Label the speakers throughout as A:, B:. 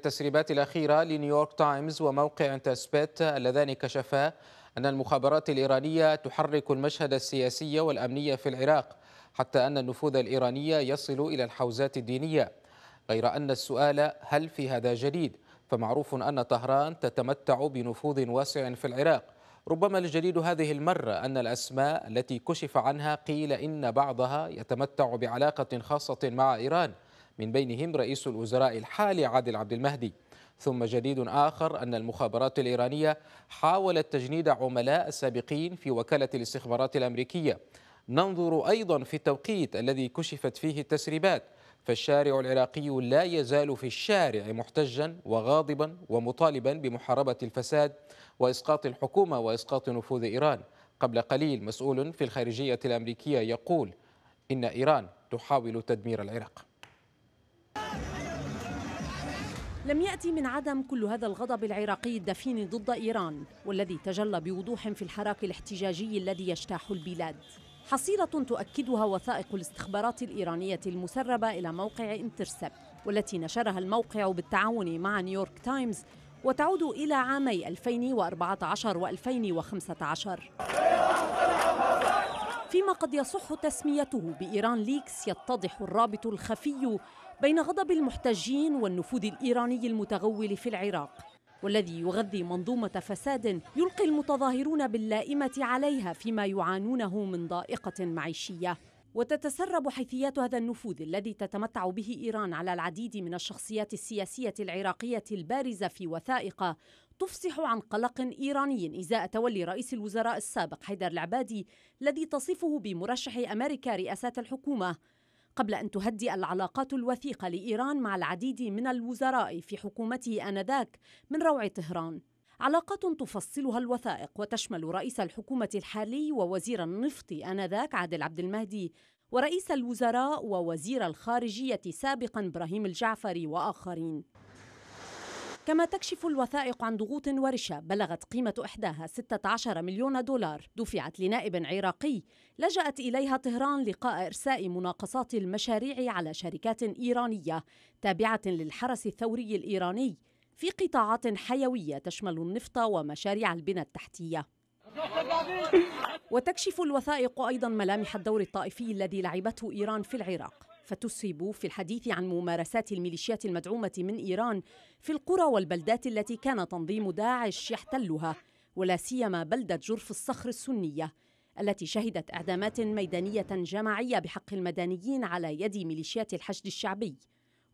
A: التسريبات الأخيرة لنيويورك تايمز وموقع تسبيت اللذان كشفا أن المخابرات الإيرانية تحرك المشهد السياسي والأمني في العراق حتى أن النفوذ الإيراني يصل إلى الحوزات الدينية غير أن السؤال هل في هذا جديد فمعروف أن طهران تتمتع بنفوذ واسع في العراق ربما الجديد هذه المرة أن الأسماء التي كشف عنها قيل إن بعضها يتمتع بعلاقة خاصة مع إيران من بينهم رئيس الوزراء الحالي عادل عبد المهدي ثم جديد آخر أن المخابرات الإيرانية حاولت تجنيد عملاء سابقين في وكالة الاستخبارات الأمريكية ننظر أيضا في التوقيت الذي كشفت فيه التسريبات فالشارع العراقي لا يزال في الشارع محتجا وغاضبا ومطالبا بمحاربة الفساد وإسقاط الحكومة وإسقاط نفوذ إيران قبل قليل مسؤول في الخارجية الأمريكية يقول إن إيران تحاول تدمير العراق
B: لم يأتي من عدم كل هذا الغضب العراقي الدفين ضد إيران والذي تجلى بوضوح في الحراك الاحتجاجي الذي يجتاح البلاد حصيلة تؤكدها وثائق الاستخبارات الإيرانية المسربة إلى موقع انترسبت والتي نشرها الموقع بالتعاون مع نيويورك تايمز وتعود إلى عامي 2014 و 2015 فيما قد يصح تسميته بإيران ليكس يتضح الرابط الخفي بين غضب المحتجين والنفوذ الإيراني المتغول في العراق والذي يغذي منظومة فساد يلقي المتظاهرون باللائمة عليها فيما يعانونه من ضائقة معيشية وتتسرب حيثيات هذا النفوذ الذي تتمتع به إيران على العديد من الشخصيات السياسية العراقية البارزة في وثائق تفصح عن قلق إيراني إزاء تولي رئيس الوزراء السابق حيدر العبادي الذي تصفه بمرشح أمريكا رئاسات الحكومة قبل أن تهدئ العلاقات الوثيقة لإيران مع العديد من الوزراء في حكومته آنذاك من روع طهران علاقات تفصلها الوثائق وتشمل رئيس الحكومة الحالي ووزير النفط آنذاك عادل عبد المهدي ورئيس الوزراء ووزير الخارجية سابقا إبراهيم الجعفري وآخرين كما تكشف الوثائق عن ضغوط ورشة بلغت قيمة إحداها 16 مليون دولار دفعت لنائب عراقي لجأت إليها طهران لقاء إرساء مناقصات المشاريع على شركات إيرانية تابعة للحرس الثوري الإيراني في قطاعات حيوية تشمل النفط ومشاريع البنى التحتية وتكشف الوثائق أيضا ملامح الدور الطائفي الذي لعبته إيران في العراق فتسهب في الحديث عن ممارسات الميليشيات المدعومة من إيران في القرى والبلدات التي كان تنظيم داعش يحتلها ولا سيما بلدة جرف الصخر السنية التي شهدت إعدامات ميدانية جماعية بحق المدنيين على يد ميليشيات الحشد الشعبي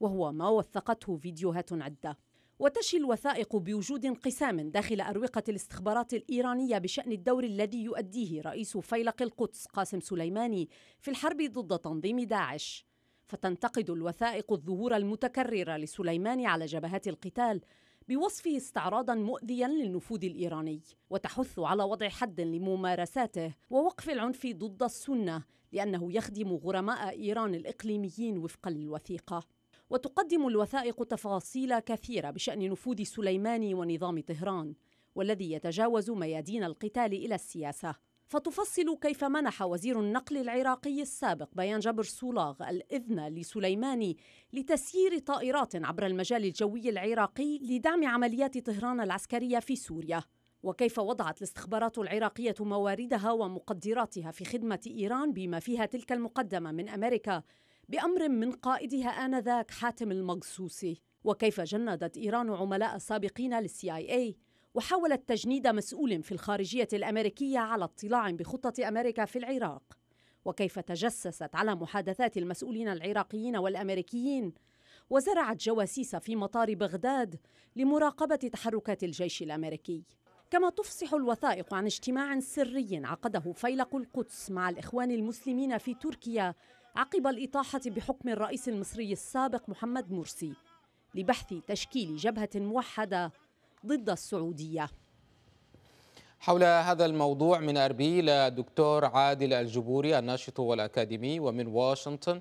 B: وهو ما وثقته فيديوهات عدة وتشي الوثائق بوجود انقسام داخل أروقة الاستخبارات الإيرانية بشأن الدور الذي يؤديه رئيس فيلق القدس قاسم سليماني في الحرب ضد تنظيم داعش فتنتقد الوثائق الظهور المتكررة لسليماني على جبهات القتال بوصفه استعراضا مؤذيا للنفوذ الايراني وتحث على وضع حد لممارساته ووقف العنف ضد السنه لانه يخدم غرماء ايران الاقليميين وفقا للوثيقه وتقدم الوثائق تفاصيل كثيره بشان نفوذ سليماني ونظام طهران والذي يتجاوز ميادين القتال الى السياسه فتفصل كيف منح وزير النقل العراقي السابق بيان جبر صولاغ الإذن لسليماني لتسيير طائرات عبر المجال الجوي العراقي لدعم عمليات طهران العسكرية في سوريا وكيف وضعت الاستخبارات العراقية مواردها ومقدراتها في خدمة إيران بما فيها تلك المقدمة من أمريكا بأمر من قائدها آنذاك حاتم المقصوصي وكيف جندت إيران عملاء سابقين للسي آي إيه وحاولت تجنيد مسؤول في الخارجية الأمريكية على اطلاع بخطة أمريكا في العراق وكيف تجسست على محادثات المسؤولين العراقيين والأمريكيين وزرعت جواسيس في مطار بغداد لمراقبة تحركات الجيش الأمريكي كما تفصح الوثائق عن اجتماع سري عقده فيلق القدس مع الإخوان المسلمين في تركيا عقب الإطاحة بحكم الرئيس المصري السابق محمد مرسي لبحث تشكيل جبهة موحدة ضد السعودية
A: حول هذا الموضوع من أربيل الدكتور عادل الجبوري الناشط والأكاديمي ومن واشنطن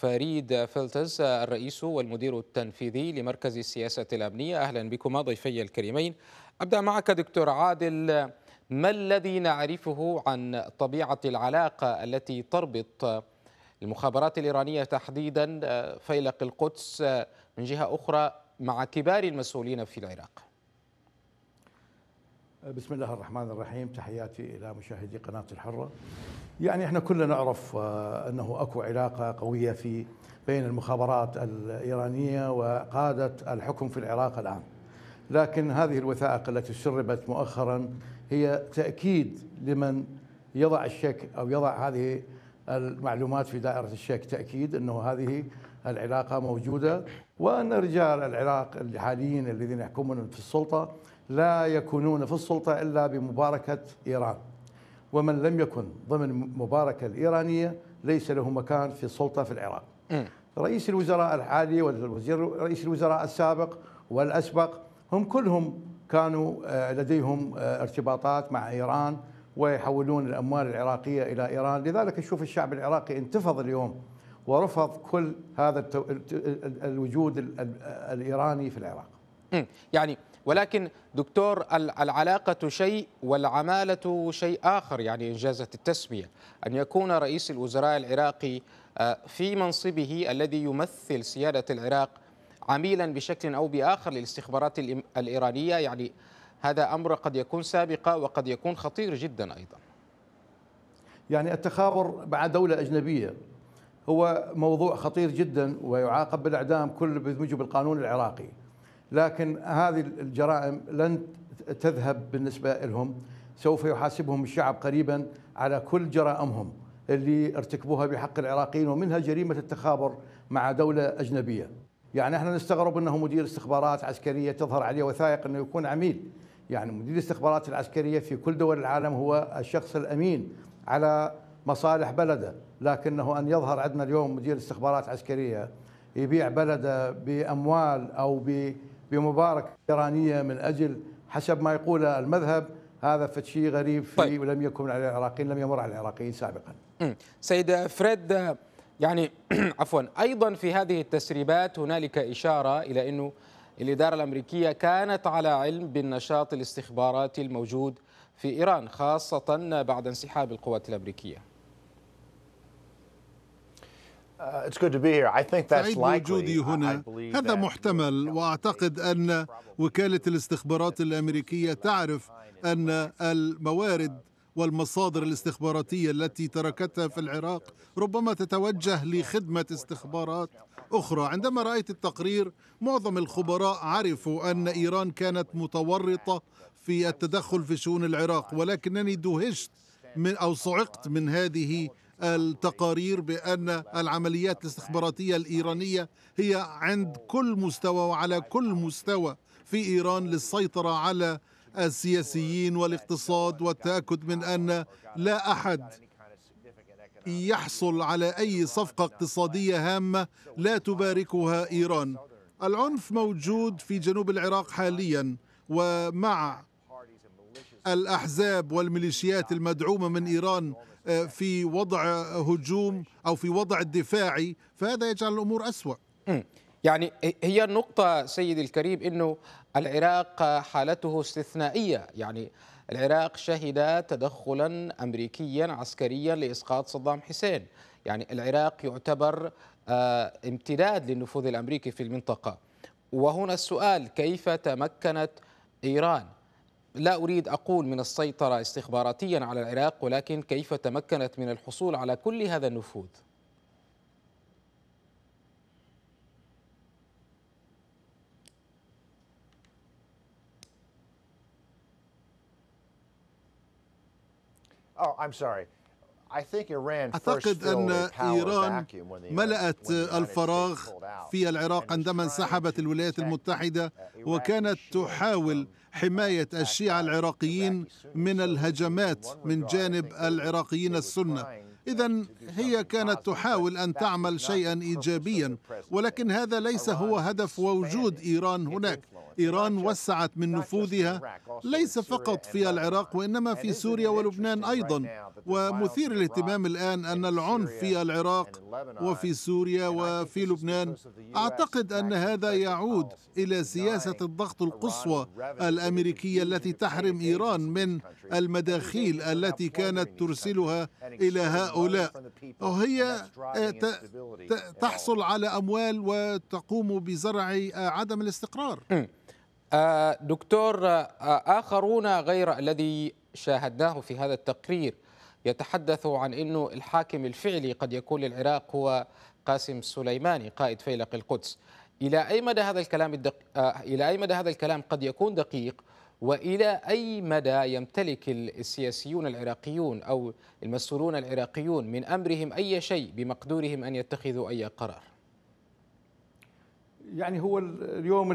A: فريد فلتز الرئيس والمدير التنفيذي لمركز السياسة الأمنية أهلا بكما ضيفي الكريمين أبدأ معك دكتور عادل ما الذي نعرفه عن طبيعة العلاقة التي تربط المخابرات الإيرانية تحديدا آه، فيلق القدس آه، من جهة أخرى مع كبار المسؤولين في العراق
C: بسم الله الرحمن الرحيم تحياتي الى مشاهدي قناه الحره. يعني احنا كلنا نعرف آه، انه اكو علاقه قويه في بين المخابرات الايرانيه وقاده الحكم في العراق الان. لكن هذه الوثائق التي سربت مؤخرا هي تاكيد لمن يضع الشك او يضع هذه المعلومات في دائره الشك تاكيد انه هذه العلاقه موجوده وأن رجال العراق الحاليين الذين يحكمون في السلطة لا يكونون في السلطة إلا بمباركة إيران ومن لم يكن ضمن مباركة الإيرانية ليس له مكان في السلطة في العراق رئيس الوزراء الحالي والوزير رئيس الوزراء السابق والأسبق هم كلهم كانوا آه، لديهم آه، ارتباطات مع إيران ويحولون الأموال العراقية إلى إيران لذلك نشوف الشعب العراقي انتفض اليوم ورفض كل هذا التو... الوجود الايراني في العراق.
A: يعني ولكن دكتور العلاقة شيء والعمالة شيء آخر يعني إن جازت التسمية أن يكون رئيس الوزراء العراقي آه، في منصبه الذي يمثل سيادة العراق عميلا بشكل أو بآخر للاستخبارات الإيرانية يعني هذا أمر قد يكون سابقة وقد يكون
C: خطير جدا أيضا يعني التخابر مع دولة أجنبية هو موضوع خطير جدا ويعاقب بالاعدام كل بموجب القانون العراقي لكن هذه الجرائم لن تذهب بالنسبه لهم سوف يحاسبهم الشعب قريبا على كل جرائمهم اللي ارتكبوها بحق العراقيين ومنها جريمه التخابر مع دوله اجنبيه يعني احنا نستغرب انه مدير استخبارات عسكريه تظهر عليه وثائق انه يكون عميل يعني مدير الاستخبارات العسكريه في كل دول العالم هو الشخص الامين على مصالح بلده لكنه أن يظهر عندنا اليوم مدير استخبارات عسكرية يبيع بلده بأموال أو بمبارك إيرانية من أجل حسب ما يقوله المذهب هذا فشي غريب في طيب. ولم يكن على العراقيين لم يمر على العراقيين سابقا سيد فريد
A: يعني عفوا ايضا في هذه التسريبات هنالك اشاره الى انه الاداره الامريكيه كانت على علم بالنشاط الاستخباراتي الموجود في ايران خاصه بعد انسحاب القوات الامريكيه
D: Uh, سعيد بوجودي هنا هذا محتمل واعتقد ان وكاله الاستخبارات الامريكيه تعرف ان الموارد والمصادر الاستخباراتيه التي تركتها في العراق ربما تتوجه لخدمه استخبارات اخرى عندما رايت التقرير معظم الخبراء عرفوا ان ايران كانت متورطه في التدخل في شؤون العراق ولكنني دهشت من او صعقت من هذه التقارير بأن العمليات الاستخباراتية الإيرانية هي عند كل مستوى وعلى كل مستوى في إيران للسيطرة على السياسيين والاقتصاد والتأكد من أن لا أحد يحصل على أي صفقة اقتصادية هامة لا تباركها إيران العنف موجود في جنوب العراق حاليا ومع الأحزاب والميليشيات المدعومة من إيران آه، في وضع هجوم أو في وضع دفاعي فهذا يجعل الأمور أسوأ يعني هي النقطة سيدي
A: الكريم أنه العراق حالته استثنائية يعني العراق شهد تدخلا أمريكيا عسكريا لإسقاط صدام حسين يعني العراق يعتبر آه، امتداد للنفوذ الأمريكي في المنطقة وهنا السؤال كيف تمكنت إيران لا أريد أقول من السيطرة استخباراتيا على العراق ولكن كيف تمكنت من الحصول على كل هذا النفوذ
B: Oh, I'm sorry. أعتقد أن إيران ملأت الفراغ
D: في العراق عندما انسحبت الولايات المتحدة وكانت تحاول حماية الشيعة العراقيين من الهجمات من جانب العراقيين السنة إذا هي كانت تحاول أن تعمل شيئا إيجابيا ولكن هذا ليس هو هدف وجود إيران هناك إيران وسعت من نفوذها ليس فقط في العراق وإنما في سوريا ولبنان أيضا ومثير الاهتمام الآن أن العنف في العراق وفي سوريا وفي لبنان أعتقد أن هذا يعود إلى سياسة الضغط القصوى الأمريكية التي تحرم إيران من المداخيل التي كانت ترسلها إلى هؤلاء وهي تحصل على أموال وتقوم بزرع آه، عدم الاستقرار
A: hmm. آه، دكتور آه، آخرون غير الذي شاهدناه في هذا التقرير يتحدث عن أنه الحاكم الفعلي قد يكون للعراق هو قاسم سليماني قائد فيلق القدس إلى أي مدى هذا الكلام الدق... آه، إلى أي مدى هذا الكلام قد يكون دقيق وإلى أي مدى يمتلك السياسيون العراقيون أو المسؤولون العراقيون من أمرهم أي شيء بمقدورهم أن يتخذوا أي قرار
C: يعني هو اليوم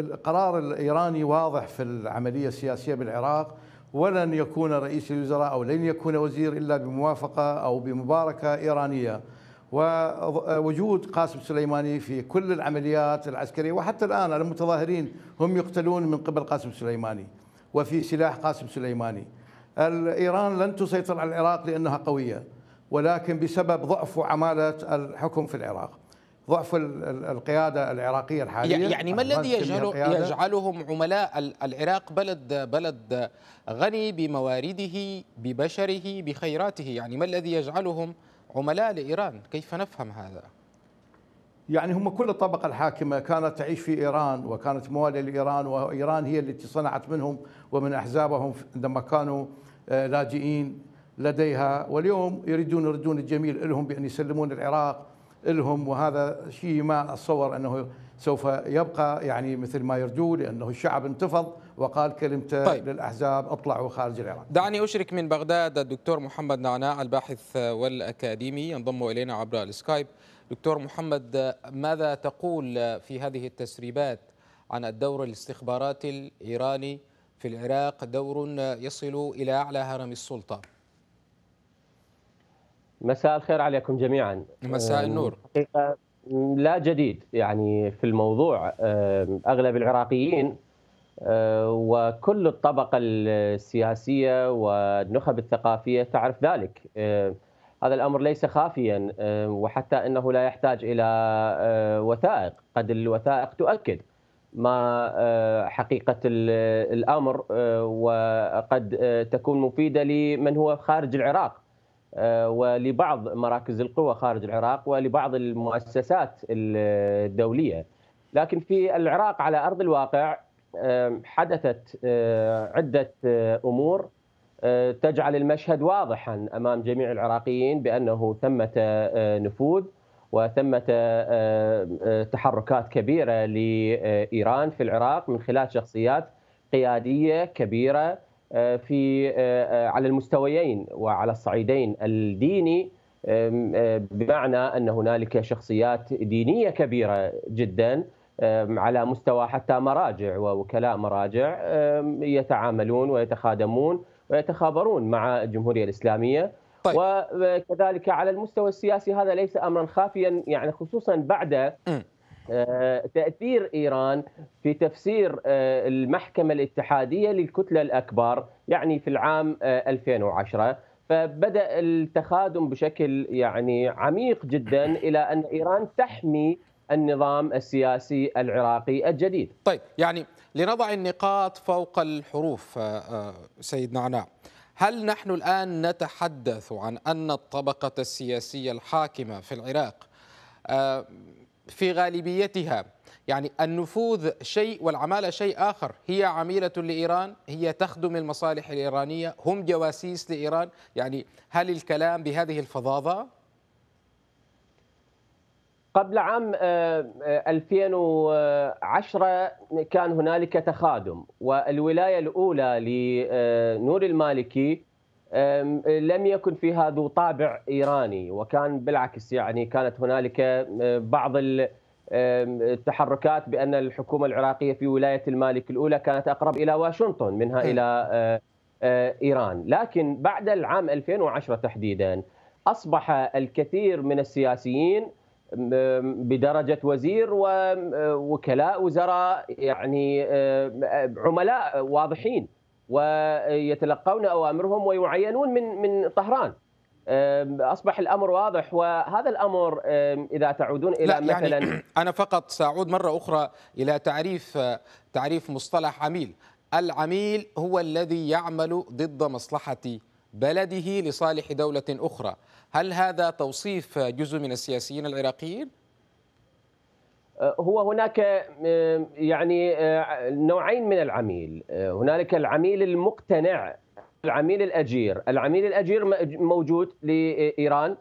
C: القرار الايراني واضح في العمليه السياسيه بالعراق ولن يكون رئيس الوزراء او لن يكون وزير الا بموافقه او بمباركه ايرانيه ووجود قاسم سليماني في كل العمليات العسكريه وحتى الان المتظاهرين هم يقتلون من قبل قاسم سليماني وفي سلاح قاسم سليماني ايران لن تسيطر على العراق لانها قويه ولكن بسبب ضعف وعماله الحكم في العراق ضعف القياده العراقيه الحاليه يعني ما
A: الذي يجعل يجعلهم عملاء العراق بلد بلد غني بموارده ببشره بخيراته يعني ما الذي يجعلهم عملاء لايران كيف نفهم هذا
C: يعني هم كل الطبقة الحاكمة كانت تعيش في إيران وكانت موالية لإيران وإيران هي التي صنعت منهم ومن أحزابهم عندما كانوا آه، لاجئين لديها واليوم يريدون يردون الجميل لهم بأن يسلمون العراق لهم وهذا شيء ما اتصور انه سوف يبقى يعني مثل ما يرجوه لانه الشعب انتفض وقال كلمته طيب. للاحزاب اطلعوا خارج العراق.
A: دعني اشرك من بغداد الدكتور محمد نعناع الباحث والاكاديمي ينضم الينا عبر السكايب. دكتور محمد ماذا تقول في هذه التسريبات عن الدور الاستخباراتي الايراني في العراق دور يصل الى اعلى هرم السلطه؟
E: مساء الخير عليكم جميعا مساء النور لا جديد يعني في الموضوع اغلب العراقيين أه، وكل الطبقه السياسيه والنخب الثقافيه تعرف ذلك أه، هذا الامر ليس خافيا أه، وحتى انه لا يحتاج الى وثائق قد الوثائق تؤكد ما حقيقه الامر وقد تكون مفيده لمن هو خارج العراق ولبعض مراكز القوى خارج العراق ولبعض المؤسسات الدوليه لكن في العراق على ارض الواقع حدثت آه، عده آه، امور آه، تجعل المشهد واضحا امام جميع العراقيين بانه ثمه نفوذ وثمة تحركات كبيرة لإيران في العراق من خلال شخصيات قيادية كبيرة في آه، على المستويين وعلى الصعيدين الديني آه، بمعنى ان هنالك شخصيات دينيه كبيره جدا على مستوى حتى مراجع ووكلاء مراجع يتعاملون ويتخادمون ويتخابرون مع الجمهوريه الاسلاميه طيب. وكذلك على المستوى السياسي هذا ليس امرا خافيا يعني خصوصا بعد آه، تاثير ايران في تفسير آه، المحكمه الاتحاديه للكتله الاكبر يعني في العام 2010 آه، فبدا التخادم بشكل يعني عميق جدا الى ان ايران تحمي النظام السياسي العراقي الجديد. طيب يعني لنضع النقاط فوق الحروف سيد نعناع.
A: هل نحن الان نتحدث عن ان الطبقه السياسيه الحاكمه في العراق في غالبيتها يعني النفوذ شيء والعمالة شيء آخر هي عميلة لإيران هي تخدم المصالح الإيرانية هم جواسيس لإيران يعني هل الكلام بهذه الفظاظة؟
E: قبل عام 2010 آه، آه، كان هنالك تخادم والولاية الأولى لنور المالكي لم يكن فيها ذو طابع ايراني وكان بالعكس يعني كانت هنالك بعض التحركات بان الحكومه العراقيه في ولايه المالك الاولى كانت اقرب الى واشنطن منها إيه. الى أه، أه، ايران، لكن بعد العام 2010 تحديدا اصبح الكثير من السياسيين بدرجه وزير ووكلاء أه، وزراء يعني عملاء واضحين ويتلقون اوامرهم ويعينون من من طهران اصبح الامر واضح وهذا الامر اذا تعودون الى لا يعني مثلا يعني انا فقط ساعود مره اخرى الى
A: تعريف آه، تعريف مصطلح عميل العميل هو الذي يعمل ضد مصلحه بلده لصالح دوله اخرى هل هذا توصيف جزء من السياسيين العراقيين
E: آه، هو هناك آه، يعني آه، نوعين من العميل هنالك العميل المقتنع العميل الاجير العميل الاجير موجود لايران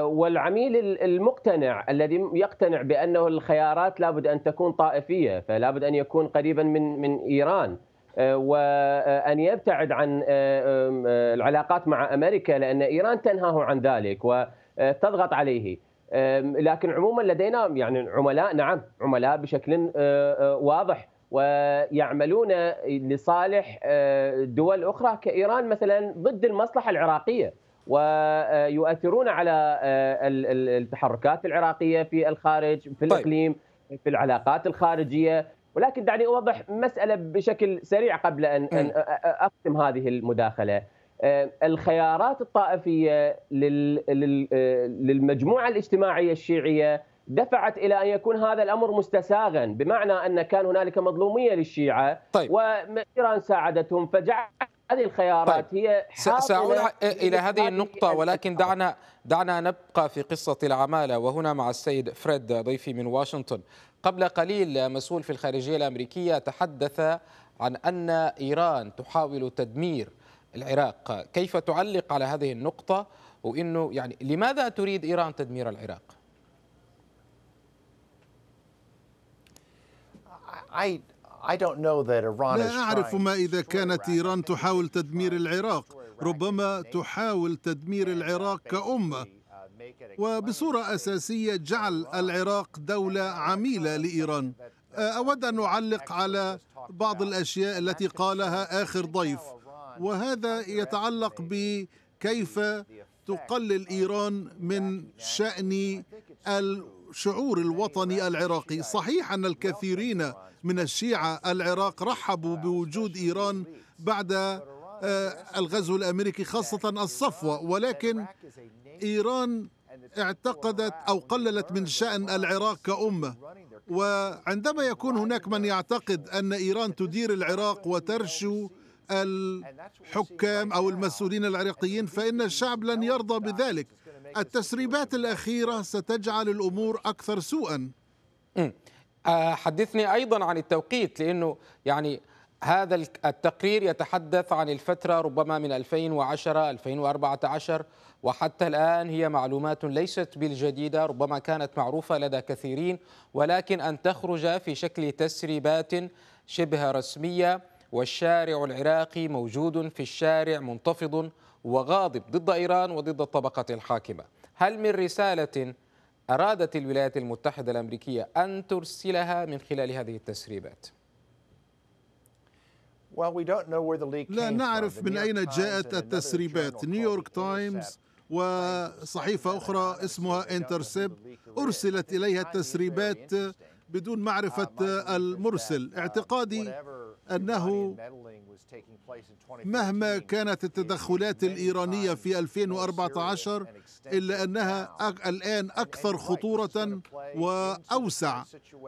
E: والعميل المقتنع الذي يقتنع بانه الخيارات لابد ان تكون طائفيه فلابد ان يكون قريبا من من ايران وان يبتعد عن العلاقات مع امريكا لان ايران تنهاه عن ذلك وتضغط عليه لكن عموما لدينا يعني عملاء نعم عملاء بشكل أه، أه، واضح ويعملون لصالح أه، دول اخرى كايران مثلا ضد المصلحه العراقيه ويؤثرون على التحركات العراقيه في الخارج في طيب. الاقليم في العلاقات الخارجيه ولكن دعني اوضح مساله بشكل سريع قبل ان اختم هذه المداخله آه، الخيارات الطائفيه آه، للمجموعه الاجتماعيه الشيعيه دفعت الى ان يكون هذا الامر مستساغا بمعنى ان كان هنالك مظلوميه للشيعه طيب. وايران ساعدتهم فجعل هذه الخيارات طيب. هي سأعود الى هذه النقطه
A: ولكن دعنا دعنا نبقى في قصه العماله وهنا مع السيد فريد ضيفي من واشنطن قبل قليل مسؤول في الخارجيه الامريكيه تحدث عن ان ايران تحاول تدمير العراق كيف تعلق على هذه النقطة وأنه يعني لماذا تريد إيران تدمير
D: العراق I لا أعرف ما إذا كانت إيران تحاول تدمير العراق ربما تحاول تدمير العراق كأمة وبصورة أساسية جعل العراق دولة عميلة لإيران أود أن أعلق على بعض الأشياء التي قالها آخر ضيف وهذا يتعلق بكيف تقلل ايران من شان الشعور الوطني العراقي صحيح ان الكثيرين من الشيعه العراق رحبوا بوجود ايران بعد آه، الغزو الامريكي خاصه الصفوه ولكن ايران اعتقدت او قللت من شان العراق كامه وعندما يكون هناك من يعتقد ان ايران تدير العراق وترشو الحكام أو المسؤولين العراقيين فإن الشعب لن يرضى بذلك التسريبات الأخيرة ستجعل الأمور أكثر سوءا آه، حدثني أيضا عن
A: التوقيت لأنه يعني هذا التقرير يتحدث عن الفترة ربما من 2010 2014 وحتى الآن هي معلومات ليست بالجديدة ربما كانت معروفة لدى كثيرين ولكن أن تخرج في شكل تسريبات شبه رسمية والشارع العراقي موجود في الشارع منتفض وغاضب ضد إيران وضد الطبقة الحاكمة هل من رسالة أرادت الولايات المتحدة الأمريكية أن ترسلها من خلال هذه التسريبات؟
B: لا نعرف من أين جاءت التسريبات نيويورك تايمز
D: وصحيفة أخرى اسمها انترسب أرسلت إليها التسريبات بدون uh, معرفة المرسل اعتقادي أنه مهما كانت التدخلات الإيرانية في 2014 إلا أنها الآن أكثر خطورة وأوسع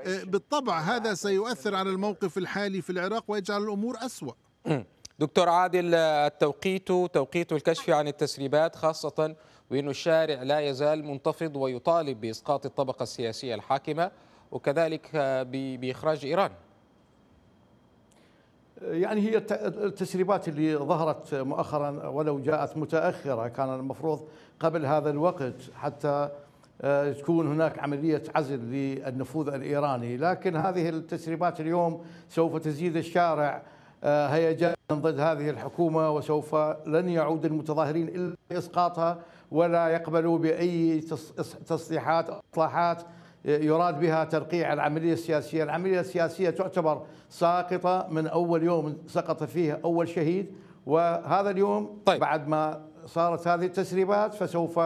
D: آه، بالطبع هذا سيؤثر على الموقف الحالي في العراق ويجعل الأمور أسوأ
A: دكتور عادل التوقيت توقيت الكشف عن التسريبات خاصة وأن الشارع لا يزال منتفض ويطالب بإسقاط الطبقة السياسية الحاكمة وكذلك آه، بإخراج إيران
C: يعني هي التسريبات اللي ظهرت مؤخرا ولو جاءت متاخره كان المفروض قبل هذا الوقت حتى آه، تكون هناك عمليه عزل للنفوذ الايراني، لكن هذه التسريبات اليوم سوف تزيد الشارع آه، هيجان ضد هذه الحكومه وسوف لن يعود المتظاهرين الا باسقاطها ولا يقبلوا باي تصليحات اصلاحات يراد بها ترقيع العملية السياسية العملية السياسية تعتبر ساقطة من أول يوم سقط فيه أول شهيد وهذا اليوم طيب. بعد ما صارت هذه التسريبات فسوف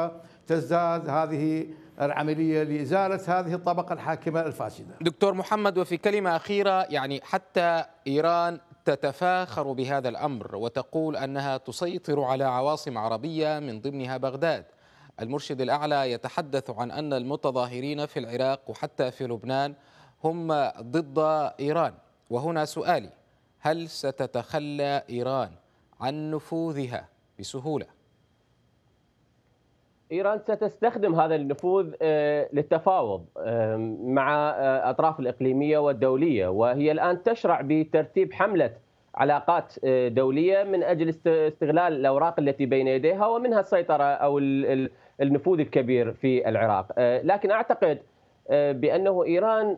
C: تزداد هذه العملية لإزالة هذه الطبقة الحاكمة الفاسدة
A: دكتور محمد وفي كلمة أخيرة يعني حتى إيران تتفاخر بهذا الأمر وتقول أنها تسيطر على عواصم عربية من ضمنها بغداد المرشد الأعلى يتحدث عن أن المتظاهرين في العراق وحتى في لبنان هم ضد إيران وهنا سؤالي هل ستتخلى إيران عن نفوذها بسهولة؟
E: إيران ستستخدم هذا النفوذ آه، للتفاوض آه، مع آه، أطراف الإقليمية والدولية وهي الآن تشرع بترتيب حملة علاقات دولية من أجل استغلال الأوراق التي بين يديها ومنها السيطرة أو النفوذ الكبير في العراق آه، لكن أعتقد آه، بأنه إيران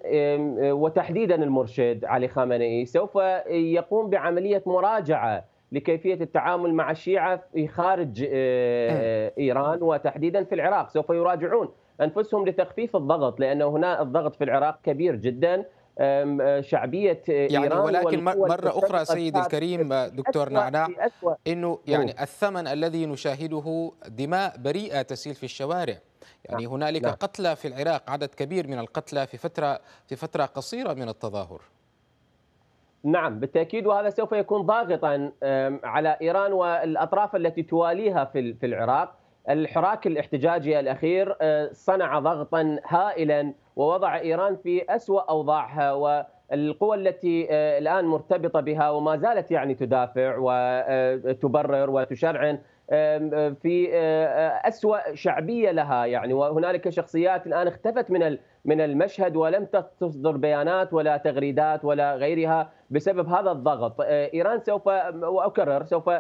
E: وتحديدا المرشد علي خامنئي سوف يقوم بعملية مراجعة لكيفية التعامل مع الشيعة في خارج آه، إيران وتحديدا في العراق سوف يراجعون أنفسهم لتخفيف الضغط لأن هنا الضغط في العراق كبير جداً آه، شعبيه يعني ايران ولكن مره اخرى سيدي الكريم دكتور نعناع انه يعني
A: الثمن الذي نشاهده دماء بريئه تسيل في الشوارع يعني نعم، هنالك نعم. قتلى في العراق عدد كبير من القتلى في فتره في فتره قصيره من التظاهر
E: نعم بالتاكيد وهذا سوف يكون ضاغطا على ايران والاطراف التي تواليها في في العراق الحراك الاحتجاجي الاخير آه، صنع ضغطا هائلا ووضع إيران في أسوأ أوضاعها والقوى التي آه، الآن مرتبطة بها وما زالت يعني تدافع وتبرر وتشرعن في آه، أسوأ شعبية لها يعني وهنالك شخصيات الآن اختفت من من المشهد ولم تصدر بيانات ولا تغريدات ولا غيرها بسبب هذا الضغط آه، إيران سوف وأكرر سوف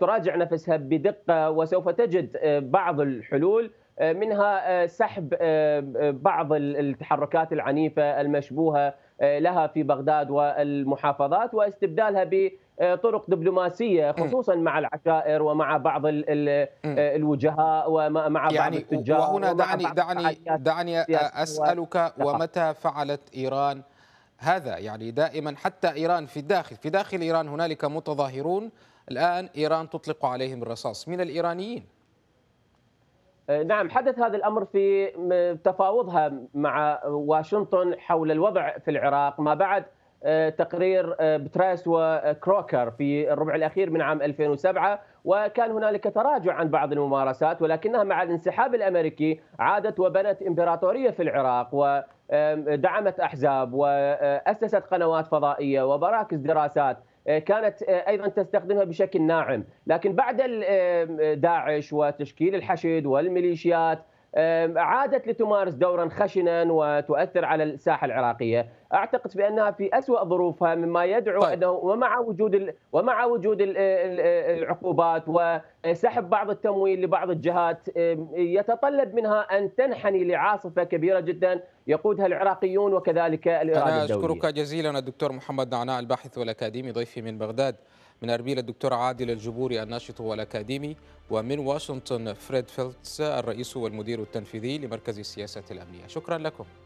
E: تراجع نفسها بدقة وسوف تجد بعض الحلول آه، منها آه، سحب آه، بعض التحركات العنيفه المشبوهه لها في بغداد والمحافظات واستبدالها بطرق دبلوماسيه خصوصا مع العشائر ومع بعض الوجهاء ومع يعني التجار وهنا دعني دعني
A: دعني اسالك ومتى فعلت ايران هذا يعني دائما حتى ايران في الداخل في داخل ايران هنالك متظاهرون الان ايران تطلق عليهم
E: الرصاص من الايرانيين آه، نعم حدث هذا الامر في تفاوضها مع واشنطن حول الوضع في العراق ما بعد آه، تقرير آه، بتريس وكروكر في الربع الاخير من عام 2007 وكان هنالك تراجع عن بعض الممارسات ولكنها مع الانسحاب الامريكي عادت وبنت امبراطوريه في العراق ودعمت احزاب واسست قنوات فضائيه ومراكز دراسات آه، كانت آه، ايضا تستخدمها بشكل ناعم، لكن بعد داعش وتشكيل الحشد والميليشيات عادت لتمارس دورا خشنا وتؤثر على الساحه العراقيه، اعتقد بانها في اسوء ظروفها مما يدعو طيب. انه ومع وجود ومع وجود العقوبات وسحب بعض التمويل لبعض الجهات يتطلب منها ان تنحني لعاصفه كبيره جدا يقودها العراقيون وكذلك الاراده الدوليه. انا
A: اشكرك جزيلا الدكتور محمد نعناع الباحث والاكاديمي ضيفي من بغداد. من أربيل الدكتور عادل الجبوري الناشط والأكاديمي ومن واشنطن فريد فيلتس الرئيس والمدير التنفيذي لمركز السياسة الأمنية شكرا لكم